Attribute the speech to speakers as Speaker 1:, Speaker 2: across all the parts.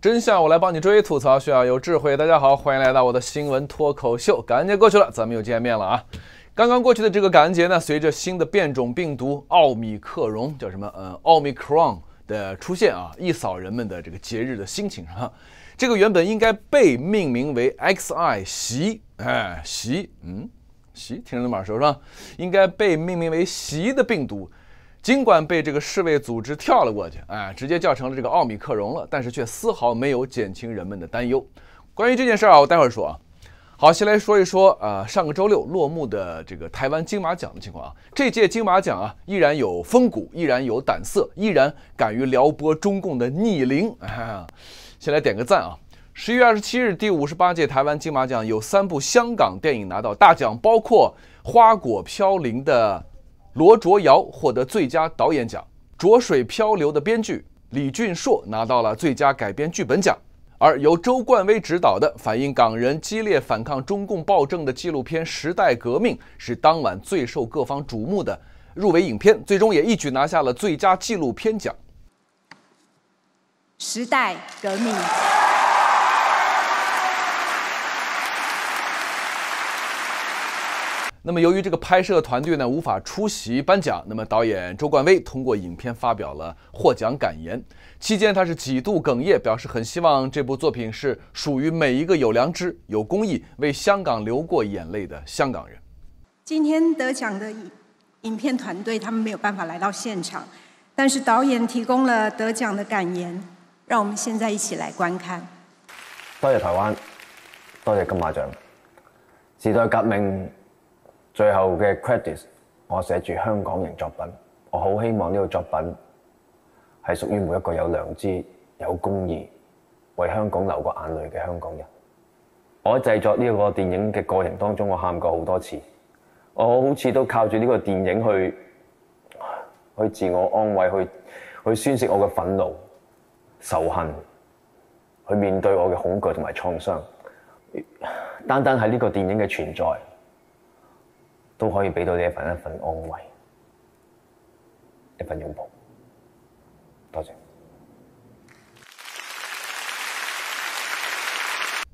Speaker 1: 真相我来帮你追，吐槽需要有智慧。大家好，欢迎来到我的新闻脱口秀。感恩节过去了，咱们又见面了啊！刚刚过去的这个感恩节呢，随着新的变种病毒奥密克戎叫什么？呃，奥密克戎的出现啊，一扫人们的这个节日的心情啊。这个原本应该被命名为 XI 席哎席嗯席，听着那么说是吧？应该被命名为席的病毒。尽管被这个世卫组织跳了过去，哎，直接叫成了这个奥密克戎了，但是却丝毫没有减轻人们的担忧。关于这件事啊，我待会儿说啊。好，先来说一说，呃，上个周六落幕的这个台湾金马奖的情况啊。这届金马奖啊，依然有风骨，依然有胆色，依然敢于撩拨中共的逆鳞。先来点个赞啊！十一月二十七日，第五十八届台湾金马奖有三部香港电影拿到大奖，包括《花果飘零》的。罗卓瑶获得最佳导演奖，《浊水漂流》的编剧李俊硕拿到了最佳改编剧本奖，而由周冠威执导的反映港人激烈反抗中共暴政的纪录片《时代革命》是当晚最受各方瞩目的入围影片，最终也一举拿下了最佳纪录片奖，《时代革命》。那么，由于这个拍摄团队呢无法出席颁奖，那么导演周冠威通过影片发表了获奖感言。期间，他是几度哽咽，表示很希望这部作品是属于每一个有良知、有公益、为香港流过眼泪的香港人。今天得奖的影片团队他们没有办法来到现场，但是导演提供了得奖的感言，让我们现在一起来观看。多谢台湾，多谢金马奖，时代革命。最后嘅 credits，我写住香港型作品，我好希望呢个作品系属于每一个有良知、有公义、为香港流过眼泪嘅香港人。我喺制作呢个电影嘅过程当中，我喊过好多次，我好似都靠住呢个电影去去自我安慰，去去宣泄我嘅愤怒、仇恨，去面对我嘅恐惧同埋创伤。单单係呢个电影嘅存在。都可以给到你一份一份安慰，一份拥抱。多谢。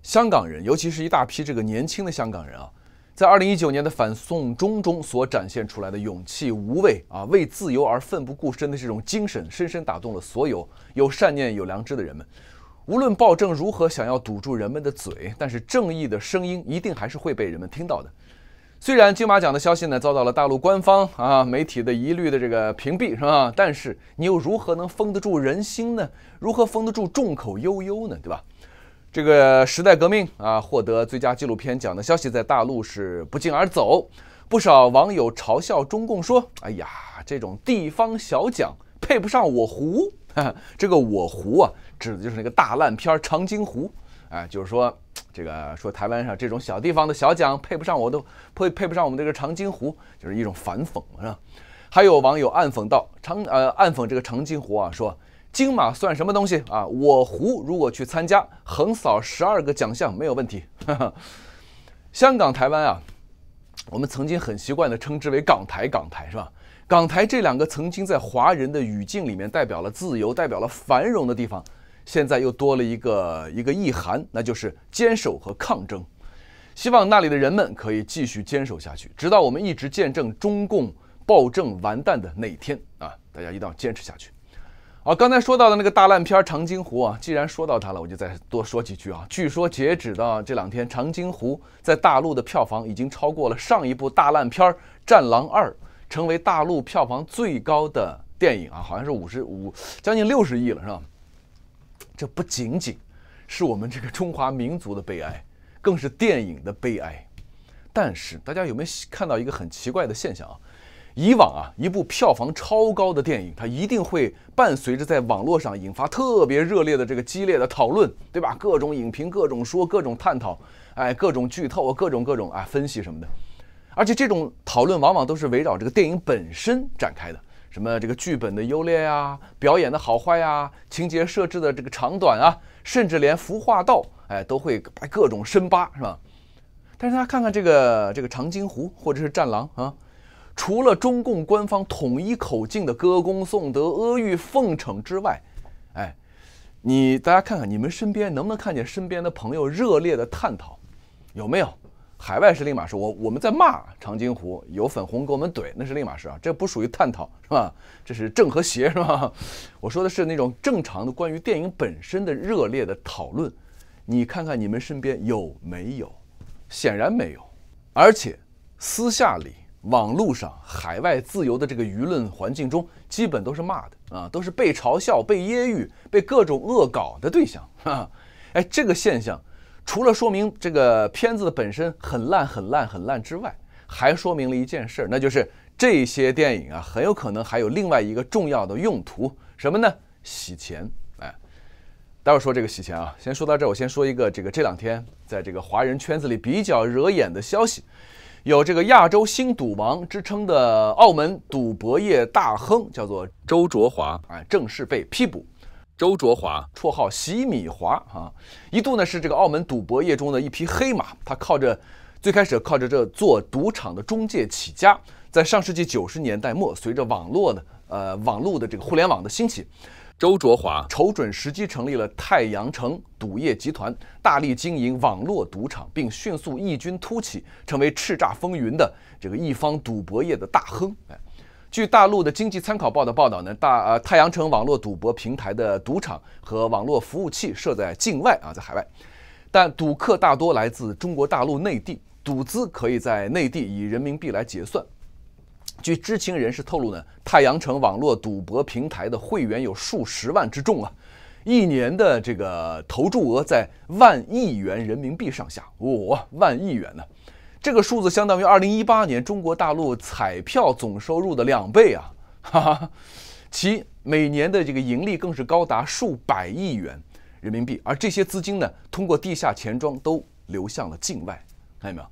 Speaker 1: 香港人，尤其是一大批这个年轻的香港人啊，在二零一九年的反送中中所展现出来的勇气、无畏啊，为自由而奋不顾身的这种精神，深深打动了所有有善念、有良知的人们。无论暴政如何想要堵住人们的嘴，但是正义的声音一定还是会被人们听到的。虽然金马奖的消息呢遭到了大陆官方啊媒体的疑虑的这个屏蔽是吧？但是你又如何能封得住人心呢？如何封得住众口悠悠呢？对吧？这个时代革命啊获得最佳纪录片奖的消息在大陆是不胫而走，不少网友嘲笑中共说：“哎呀，这种地方小奖配不上我胡。”这个“我胡”啊，指的就是那个大烂片《长津湖》。哎，就是说，这个说台湾上这种小地方的小奖配不上我的，配配不上我们这个长津湖，就是一种反讽是吧？还有网友暗讽道：“长，呃，暗讽这个长津湖啊，说金马算什么东西啊？我湖如果去参加，横扫十二个奖项没有问题。香港、台湾啊，我们曾经很习惯的称之为港台，港台是吧？港台这两个曾经在华人的语境里面代表了自由、代表了繁荣的地方。现在又多了一个一个意涵，那就是坚守和抗争。希望那里的人们可以继续坚守下去，直到我们一直见证中共暴政完蛋的那一天啊！大家一定要坚持下去。好，刚才说到的那个大烂片《长津湖》啊，既然说到它了，我就再多说几句啊。据说截止到这两天，《长津湖》在大陆的票房已经超过了上一部大烂片《战狼二》，成为大陆票房最高的电影啊，好像是五十五将近六十亿了，是吧？这不仅仅是我们这个中华民族的悲哀，更是电影的悲哀。但是大家有没有看到一个很奇怪的现象啊？以往啊，一部票房超高的电影，它一定会伴随着在网络上引发特别热烈的这个激烈的讨论，对吧？各种影评、各种说、各种探讨，哎，各种剧透、各种各种啊分析什么的。而且这种讨论往往都是围绕这个电影本身展开的。什么这个剧本的优劣啊，表演的好坏啊，情节设置的这个长短啊，甚至连服化道，哎，都会各种深扒，是吧？但是大家看看这个这个长津湖或者是战狼啊，除了中共官方统一口径的歌功颂德、阿谀奉承之外，哎，你大家看看你们身边能不能看见身边的朋友热烈的探讨，有没有？海外是另一码事，我我们在骂长津湖，有粉红给我们怼，那是另一码事啊，这不属于探讨，是吧？这是正和邪，是吧？我说的是那种正常的关于电影本身的热烈的讨论，你看看你们身边有没有？显然没有，而且私下里、网络上、海外自由的这个舆论环境中，基本都是骂的啊，都是被嘲笑、被揶揄、被各种恶搞的对象。哈，哎，这个现象。除了说明这个片子的本身很烂很烂很烂之外，还说明了一件事，那就是这些电影啊，很有可能还有另外一个重要的用途，什么呢？洗钱。哎，待会儿说这个洗钱啊，先说到这儿。我先说一个这个这两天在这个华人圈子里比较惹眼的消息，有这个亚洲新赌王之称的澳门赌博业大亨，叫做周卓华，哎，正式被批捕。周卓华，绰号“洗米华”啊，一度呢是这个澳门赌博业中的一匹黑马。他靠着最开始靠着这做赌场的中介起家，在上世纪九十年代末，随着网络的呃网络的这个互联网的兴起，周卓华瞅准时机成立了太阳城赌业集团，大力经营网络赌场，并迅速异军突起，成为叱咤风云的这个一方赌博业的大亨。哎。据大陆的《经济参考报》的报道呢，大呃太阳城网络赌博平台的赌场和网络服务器设在境外啊，在海外，但赌客大多来自中国大陆内地，赌资可以在内地以人民币来结算。据知情人士透露呢，太阳城网络赌博平台的会员有数十万之众啊，一年的这个投注额在万亿元人民币上下，哇，万亿元呢！这个数字相当于二零一八年中国大陆彩票总收入的两倍啊！哈哈，其每年的这个盈利更是高达数百亿元人民币，而这些资金呢，通过地下钱庄都流向了境外。看见没有？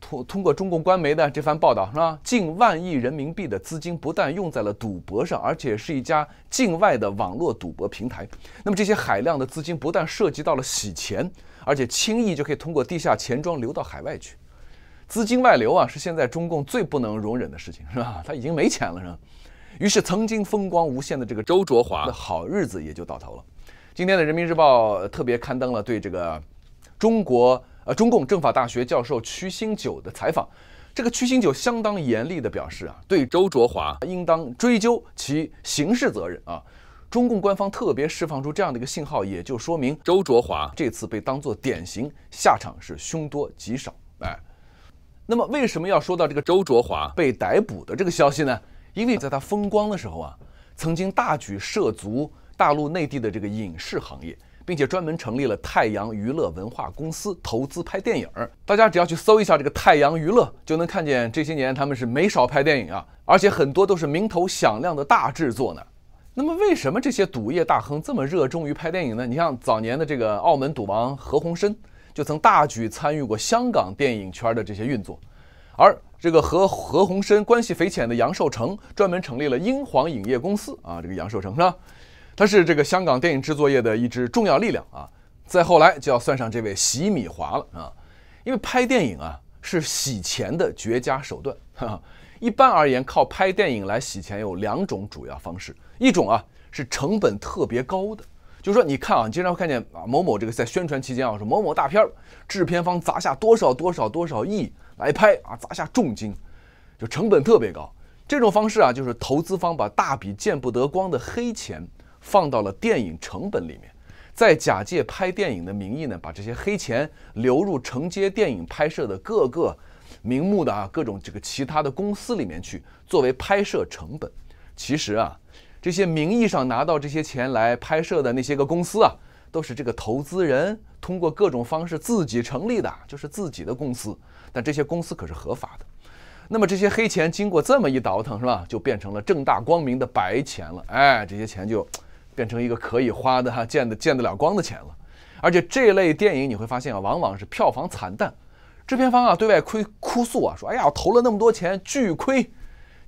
Speaker 1: 通通过中共官媒的这番报道是吧？近万亿人民币的资金不但用在了赌博上，而且是一家境外的网络赌博平台。那么这些海量的资金不但涉及到了洗钱，而且轻易就可以通过地下钱庄流到海外去。资金外流啊，是现在中共最不能容忍的事情，是吧？他已经没钱了，是吧？于是，曾经风光无限的这个周卓华的好日子也就到头了。今天的《人民日报》特别刊登了对这个中国呃中共政法大学教授曲新久的采访。这个曲新久相当严厉地表示啊，对周卓华应当追究其刑事责任啊。中共官方特别释放出这样的一个信号，也就说明周卓华这次被当作典型，下场是凶多吉少。哎。那么为什么要说到这个周卓华被逮捕的这个消息呢？因为在他风光的时候啊，曾经大举涉足大陆内地的这个影视行业，并且专门成立了太阳娱乐文化公司投资拍电影。大家只要去搜一下这个太阳娱乐，就能看见这些年他们是没少拍电影啊，而且很多都是名头响亮的大制作呢。那么为什么这些赌业大亨这么热衷于拍电影呢？你像早年的这个澳门赌王何鸿燊。就曾大举参与过香港电影圈的这些运作，而这个和何鸿燊关系匪浅的杨受成专门成立了英皇影业公司啊，这个杨受成是吧？他是这个香港电影制作业的一支重要力量啊。再后来就要算上这位洗米华了啊，因为拍电影啊是洗钱的绝佳手段。哈，一般而言，靠拍电影来洗钱有两种主要方式，一种啊是成本特别高的。就是说，你看啊，你经常会看见啊，某某这个在宣传期间啊，说某某大片，制片方砸下多少多少多少亿来拍啊，砸下重金，就成本特别高。这种方式啊，就是投资方把大笔见不得光的黑钱放到了电影成本里面，在假借拍电影的名义呢，把这些黑钱流入承接电影拍摄的各个名目的啊，各种这个其他的公司里面去作为拍摄成本。其实啊。这些名义上拿到这些钱来拍摄的那些个公司啊，都是这个投资人通过各种方式自己成立的，就是自己的公司。但这些公司可是合法的。那么这些黑钱经过这么一倒腾，是吧？就变成了正大光明的白钱了。哎，这些钱就变成一个可以花的哈，见得见得了光的钱了。而且这类电影你会发现啊，往往是票房惨淡，制片方啊对外亏哭诉啊，说哎呀投了那么多钱巨亏。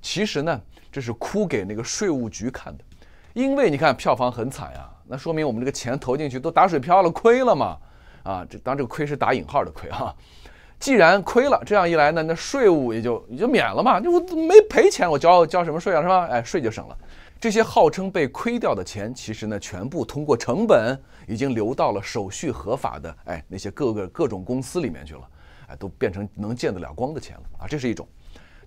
Speaker 1: 其实呢。这是哭给那个税务局看的，因为你看票房很惨呀，那说明我们这个钱投进去都打水漂了，亏了嘛？啊，这当这个亏是打引号的亏哈。既然亏了，这样一来呢，那税务也就也就免了嘛。我没赔钱，我交交什么税啊？是吧？哎，税就省了。这些号称被亏掉的钱，其实呢，全部通过成本已经流到了手续合法的哎那些各个各种公司里面去了，哎，都变成能见得了光的钱了啊。这是一种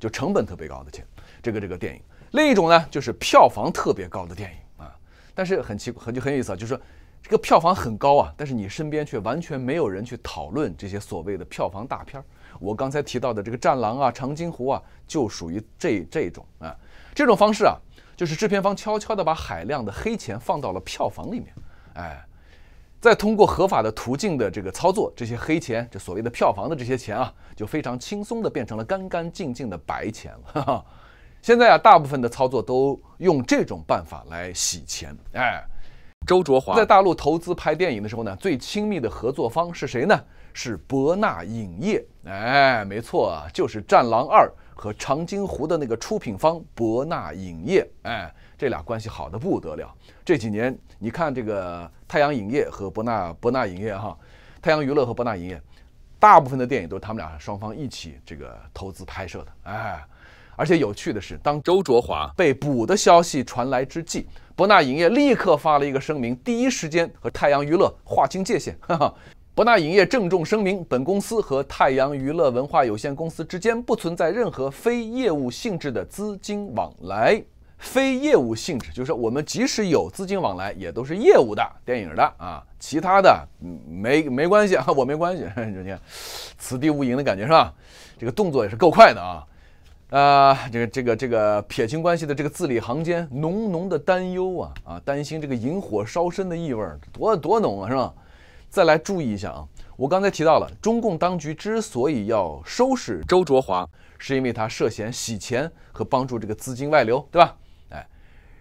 Speaker 1: 就成本特别高的钱。这个这个电影。另一种呢，就是票房特别高的电影啊，但是很奇很就很有意思啊，就是说这个票房很高啊，但是你身边却完全没有人去讨论这些所谓的票房大片儿。我刚才提到的这个《战狼》啊，《长津湖》啊，就属于这这种啊，这种方式啊，就是制片方悄悄的把海量的黑钱放到了票房里面，哎，再通过合法的途径的这个操作，这些黑钱，这所谓的票房的这些钱啊，就非常轻松的变成了干干净净的白钱了。现在啊，大部分的操作都用这种办法来洗钱。哎，周卓华在大陆投资拍电影的时候呢，最亲密的合作方是谁呢？是博纳影业。哎，没错啊，就是《战狼二》和《长津湖》的那个出品方博纳影业。哎，这俩关系好的不得了。这几年你看这个太阳影业和博纳，博纳影业哈，太阳娱乐和博纳影业，大部分的电影都是他们俩双方一起这个投资拍摄的。哎。而且有趣的是，当周卓华被捕的消息传来之际，博纳影业立刻发了一个声明，第一时间和太阳娱乐划清界限。哈哈，博纳影业郑重声明，本公司和太阳娱乐文化有限公司之间不存在任何非业务性质的资金往来。非业务性质，就是我们即使有资金往来，也都是业务的电影的啊，其他的没没关系啊，我没关系。你看，此地无银的感觉是吧？这个动作也是够快的啊。呃，这个这个这个撇清关系的这个字里行间浓浓的担忧啊啊，担心这个引火烧身的意味儿多多浓啊，是吧？再来注意一下啊，我刚才提到了中共当局之所以要收拾周卓华，是因为他涉嫌洗钱和帮助这个资金外流，对吧？哎，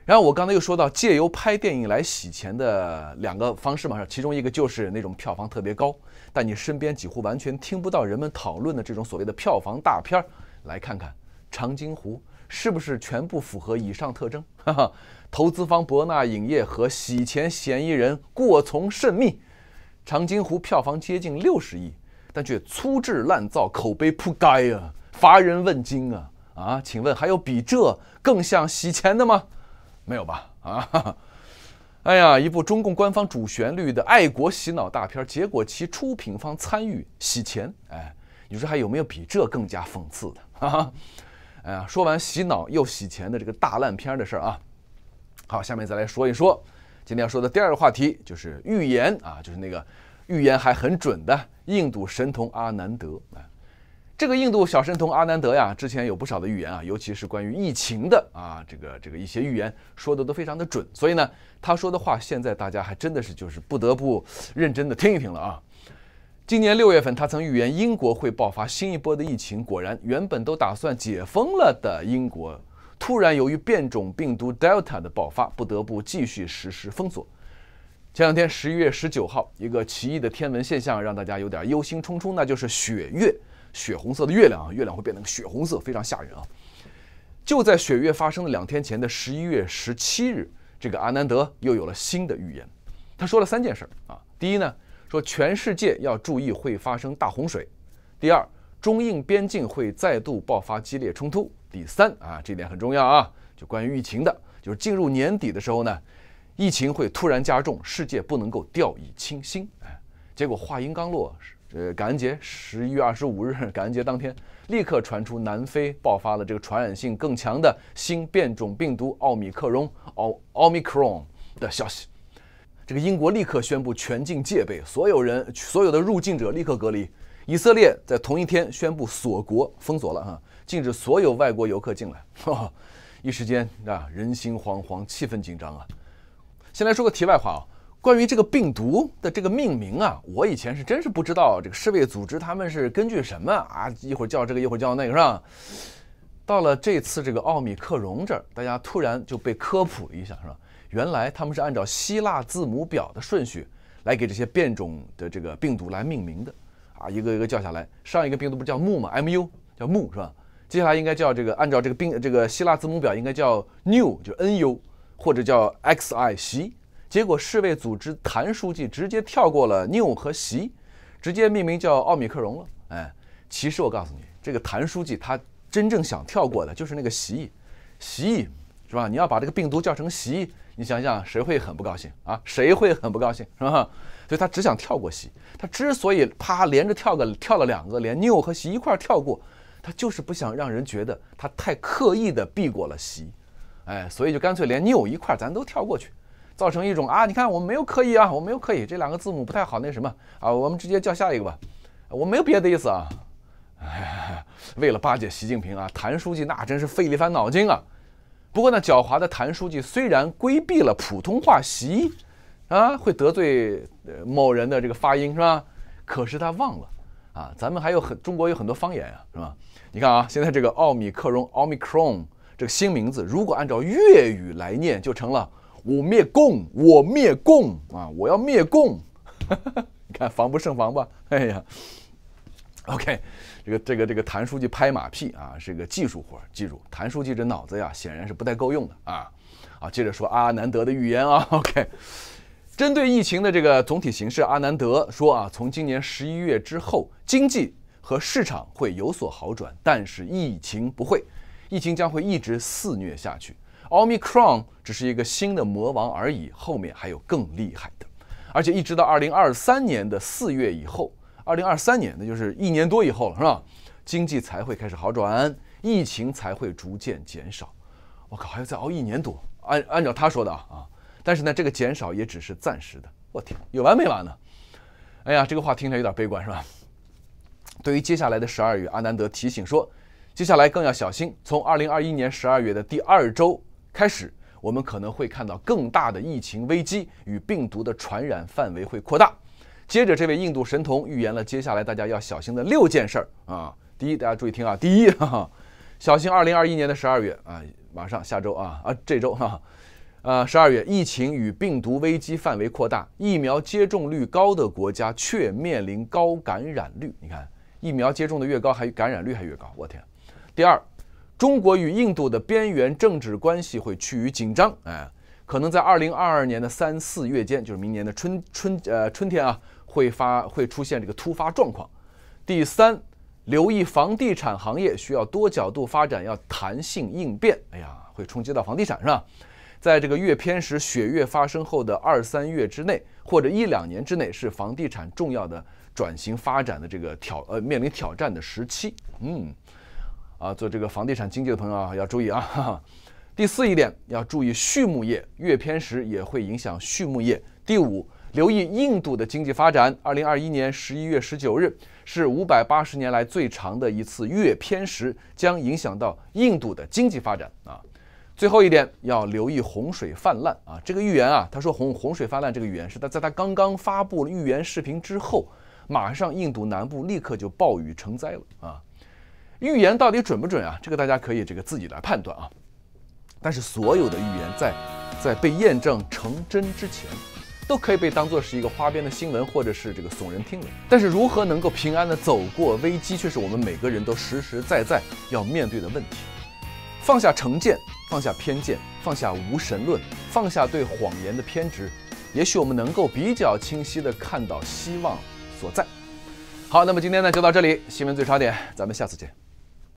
Speaker 1: 然后我刚才又说到借由拍电影来洗钱的两个方式嘛，其中一个就是那种票房特别高，但你身边几乎完全听不到人们讨论的这种所谓的票房大片儿，来看看。长津湖是不是全部符合以上特征？哈哈，投资方博纳影业和洗钱嫌疑人过从甚密。长津湖票房接近六十亿，但却粗制滥造，口碑扑街啊，乏人问津啊啊！请问还有比这更像洗钱的吗？没有吧？啊！哎呀，一部中共官方主旋律的爱国洗脑大片，结果其出品方参与洗钱，哎，你说还有没有比这更加讽刺的？哈、哈。哎呀，说完洗脑又洗钱的这个大烂片的事儿啊，好，下面再来说一说今天要说的第二个话题，就是预言啊，就是那个预言还很准的印度神童阿南德啊。这个印度小神童阿南德呀，之前有不少的预言啊，尤其是关于疫情的啊，这个这个一些预言说的都非常的准，所以呢，他说的话现在大家还真的是就是不得不认真的听一听了啊。今年六月份，他曾预言英国会爆发新一波的疫情。果然，原本都打算解封了的英国，突然由于变种病毒 Delta 的爆发，不得不继续实施封锁。前两天，十一月十九号，一个奇异的天文现象让大家有点忧心忡忡，那就是血月——血红色的月亮啊！月亮会变成血红色，非常吓人啊！就在血月发生的两天前的十一月十七日，这个阿南德又有了新的预言。他说了三件事儿啊，第一呢。说全世界要注意会发生大洪水，第二，中印边境会再度爆发激烈冲突。第三啊，这点很重要啊，就关于疫情的，就是进入年底的时候呢，疫情会突然加重，世界不能够掉以轻心。哎，结果话音刚落，呃，感恩节十一月二十五日，感恩节当天，立刻传出南非爆发了这个传染性更强的新变种病毒奥米克戎（奥 Omicron） 的消息。这个英国立刻宣布全境戒备，所有人、所有的入境者立刻隔离。以色列在同一天宣布锁国，封锁了哈，禁止所有外国游客进来。一时间啊，人心惶惶，气氛紧张啊。先来说个题外话啊，关于这个病毒的这个命名啊，我以前是真是不知道，这个世卫组织他们是根据什么啊？一会儿叫这个，一会儿叫那个，是吧？到了这次这个奥密克戎这儿，大家突然就被科普了一下，是吧？原来他们是按照希腊字母表的顺序来给这些变种的这个病毒来命名的，啊，一个一个叫下来，上一个病毒不是叫穆吗 m U 叫穆是吧？接下来应该叫这个按照这个病这个希腊字母表应该叫 nu 就 N U，或者叫 X I 席。结果世卫组织谭书记直接跳过了 n new 和席，直接命名叫奥密克戎了。哎，其实我告诉你，这个谭书记他真正想跳过的就是那个席，席。是吧？你要把这个病毒叫成“习，你想想，谁会很不高兴啊？谁会很不高兴？是吧？所以他只想跳过“习。他之所以啪连着跳个跳了两个，连 “new” 和“习一块跳过，他就是不想让人觉得他太刻意的避过了“习，哎，所以就干脆连 “new” 一块，咱都跳过去，造成一种啊，你看我没有刻意啊，我没有刻意，这两个字母不太好，那什么啊？我们直接叫下一个吧，我没有别的意思啊。为了巴结习近平啊，谭书记那真是费了一番脑筋啊。不过呢，狡猾的谭书记虽然规避了普通话习，啊，会得罪某人的这个发音是吧？可是他忘了啊，咱们还有很中国有很多方言呀，是吧？你看啊，现在这个奥米克戎奥米克戎这个新名字，如果按照粤语来念，就成了我灭共，我灭共啊，我要灭共，你看防不胜防吧？哎呀！OK，这个这个这个谭书记拍马屁啊，是个技术活儿。记住，谭书记这脑子呀，显然是不太够用的啊。啊，接着说，阿南德的预言啊。OK，针对疫情的这个总体形势，阿南德说啊，从今年十一月之后，经济和市场会有所好转，但是疫情不会，疫情将会一直肆虐下去。奥密克戎只是一个新的魔王而已，后面还有更厉害的。而且一直到二零二三年的四月以后。二零二三年，那就是一年多以后了，是吧？经济才会开始好转，疫情才会逐渐减少。我靠，还要再熬一年多？按按照他说的啊啊！但是呢，这个减少也只是暂时的。我天，有完没完呢？哎呀，这个话听起来有点悲观，是吧？对于接下来的十二月，阿南德提醒说，接下来更要小心。从二零二一年十二月的第二周开始，我们可能会看到更大的疫情危机，与病毒的传染范围会扩大。接着，这位印度神童预言了接下来大家要小心的六件事儿啊！第一，大家注意听啊！第一，哈哈小心二零二一年的十二月啊，马上下周啊啊这周哈，呃十二月疫情与病毒危机范围扩大，疫苗接种率高的国家却面临高感染率。你看，疫苗接种的越高，还感染率还越高。我天！第二，中国与印度的边缘政治关系会趋于紧张，哎，可能在二零二二年的三四月间，就是明年的春春呃春天啊。会发会出现这个突发状况。第三，留意房地产行业需要多角度发展，要弹性应变。哎呀，会冲击到房地产是吧？在这个月偏时雪月发生后的二三月之内，或者一两年之内，是房地产重要的转型发展的这个挑呃面临挑战的时期。嗯，啊，做这个房地产经济的朋友啊，要注意啊。第四一点要注意畜牧业，月偏时也会影响畜牧业。第五。留意印度的经济发展。二零二一年十一月十九日是五百八十年来最长的一次月偏食，将影响到印度的经济发展啊。最后一点要留意洪水泛滥啊。这个预言啊，他说洪洪水泛滥这个预言是他在他刚刚发布了预言视频之后，马上印度南部立刻就暴雨成灾了啊。预言到底准不准啊？这个大家可以这个自己来判断啊。但是所有的预言在在被验证成真之前。都可以被当作是一个花边的新闻，或者是这个耸人听闻。但是如何能够平安的走过危机，却是我们每个人都实实在在要面对的问题。放下成见，放下偏见，放下无神论，放下对谎言的偏执，也许我们能够比较清晰的看到希望所在。好，那么今天呢就到这里，新闻最差点，咱们下次见。